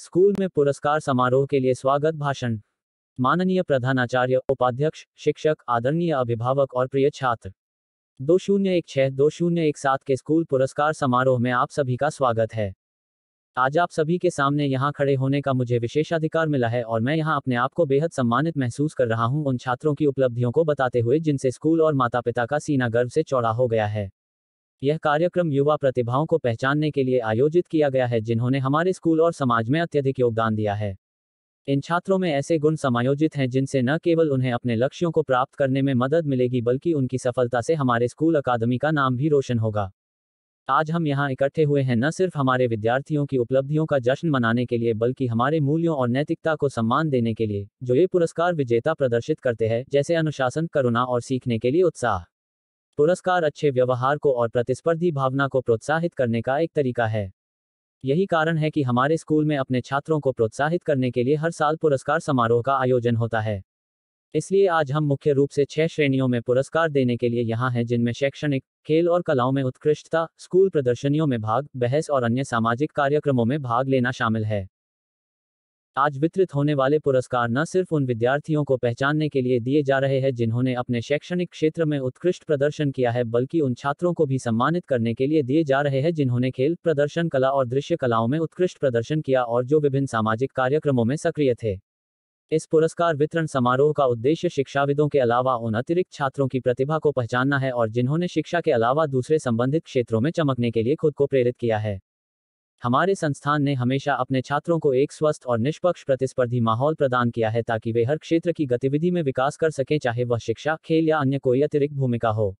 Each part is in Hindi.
स्कूल में पुरस्कार समारोह के लिए स्वागत भाषण माननीय प्रधानाचार्य उपाध्यक्ष शिक्षक आदरणीय अभिभावक और प्रिय छात्र दो शून्य एक छः दो शून्य एक सात के स्कूल पुरस्कार समारोह में आप सभी का स्वागत है आज आप सभी के सामने यहाँ खड़े होने का मुझे विशेषाधिकार मिला है और मैं यहाँ अपने आप को बेहद सम्मानित महसूस कर रहा हूँ उन छात्रों की उपलब्धियों को बताते हुए जिनसे स्कूल और माता पिता का सीना गर्व से चौड़ा हो गया है यह कार्यक्रम युवा प्रतिभाओं को पहचानने के लिए आयोजित किया गया है जिन्होंने हमारे स्कूल और समाज में अत्यधिक योगदान दिया है इन छात्रों में ऐसे गुण समायोजित हैं जिनसे न केवल उन्हें अपने लक्ष्यों को प्राप्त करने में मदद मिलेगी बल्कि उनकी सफलता से हमारे स्कूल अकादमी का नाम भी रोशन होगा आज हम यहाँ इकट्ठे हुए हैं न सिर्फ हमारे विद्यार्थियों की उपलब्धियों का जश्न मनाने के लिए बल्कि हमारे मूल्यों और नैतिकता को सम्मान देने के लिए जो ये पुरस्कार विजेता प्रदर्शित करते हैं जैसे अनुशासन करुणा और सीखने के लिए उत्साह पुरस्कार अच्छे व्यवहार को और प्रतिस्पर्धी भावना को प्रोत्साहित करने का एक तरीका है यही कारण है कि हमारे स्कूल में अपने छात्रों को प्रोत्साहित करने के लिए हर साल पुरस्कार समारोह का आयोजन होता है इसलिए आज हम मुख्य रूप से छह श्रेणियों में पुरस्कार देने के लिए यहाँ हैं जिनमें शैक्षणिक खेल और कलाओं में उत्कृष्टता स्कूल प्रदर्शनियों में भाग बहस और अन्य सामाजिक कार्यक्रमों में भाग लेना शामिल है आज वितरित होने वाले पुरस्कार न सिर्फ उन विद्यार्थियों को पहचानने के लिए दिए जा रहे हैं जिन्होंने अपने शैक्षणिक क्षेत्र में उत्कृष्ट प्रदर्शन किया है बल्कि उन छात्रों को भी सम्मानित करने के लिए दिए जा रहे हैं जिन्होंने खेल प्रदर्शन कला और दृश्य कलाओं में उत्कृष्ट प्रदर्शन किया और जो विभिन्न सामाजिक कार्यक्रमों में सक्रिय थे इस पुरस्कार वितरण समारोह का उद्देश्य शिक्षाविदों के अलावा उन अतिरिक्त छात्रों की प्रतिभा को पहचानना है और जिन्होंने शिक्षा के अलावा दूसरे संबंधित क्षेत्रों में चमकने के लिए खुद को प्रेरित किया है हमारे संस्थान ने हमेशा अपने छात्रों को एक स्वस्थ और निष्पक्ष प्रतिस्पर्धी माहौल प्रदान किया है ताकि वे हर क्षेत्र की गतिविधि में विकास कर सकें चाहे वह शिक्षा खेल या अन्य कोई अतिरिक्त भूमिका हो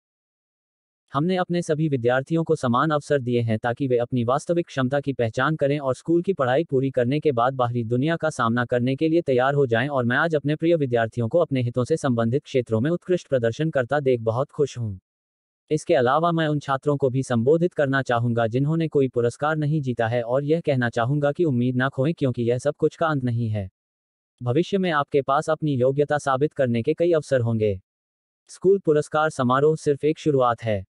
हमने अपने सभी विद्यार्थियों को समान अवसर दिए हैं ताकि वे अपनी वास्तविक क्षमता की पहचान करें और स्कूल की पढ़ाई पूरी करने के बाद बाहरी दुनिया का सामना करने के लिए तैयार हो जाएं और मैं आज अपने प्रिय विद्यार्थियों को अपने हितों से संबंधित क्षेत्रों में उत्कृष्ट प्रदर्शन करता देख बहुत खुश हूँ इसके अलावा मैं उन छात्रों को भी संबोधित करना चाहूंगा जिन्होंने कोई पुरस्कार नहीं जीता है और यह कहना चाहूंगा कि उम्मीद ना खोएं क्योंकि यह सब कुछ का अंत नहीं है भविष्य में आपके पास अपनी योग्यता साबित करने के कई अवसर होंगे स्कूल पुरस्कार समारोह सिर्फ एक शुरुआत है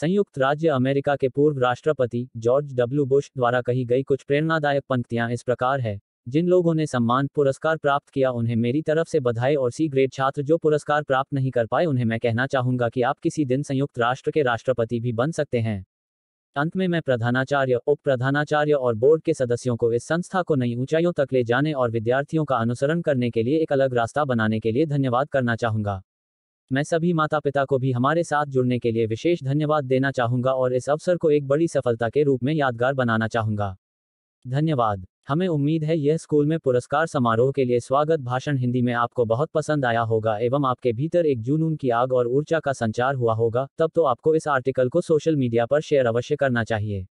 संयुक्त राज्य अमेरिका के पूर्व राष्ट्रपति जॉर्ज डब्ल्यू बुश द्वारा कही गई कुछ प्रेरणादायक पंक्तियां इस प्रकार है जिन लोगों ने सम्मान पुरस्कार प्राप्त किया उन्हें मेरी तरफ से बधाई और सी ग्रेड छात्र जो पुरस्कार प्राप्त नहीं कर पाए उन्हें मैं कहना चाहूंगा कि आप किसी दिन संयुक्त राष्ट्र के राष्ट्रपति भी बन सकते हैं अंत में मैं प्रधानाचार्य उप प्रधानाचार्य और बोर्ड के सदस्यों को इस संस्था को नई ऊंचाइयों तक ले जाने और विद्यार्थियों का अनुसरण करने के लिए एक अलग रास्ता बनाने के लिए धन्यवाद करना चाहूंगा मैं सभी माता पिता को भी हमारे साथ जुड़ने के लिए विशेष धन्यवाद देना चाहूंगा और इस अवसर को एक बड़ी सफलता के रूप में यादगार बनाना चाहूंगा धन्यवाद हमें उम्मीद है यह स्कूल में पुरस्कार समारोह के लिए स्वागत भाषण हिंदी में आपको बहुत पसंद आया होगा एवं आपके भीतर एक जुनून की आग और ऊर्जा का संचार हुआ होगा तब तो आपको इस आर्टिकल को सोशल मीडिया पर शेयर अवश्य करना चाहिए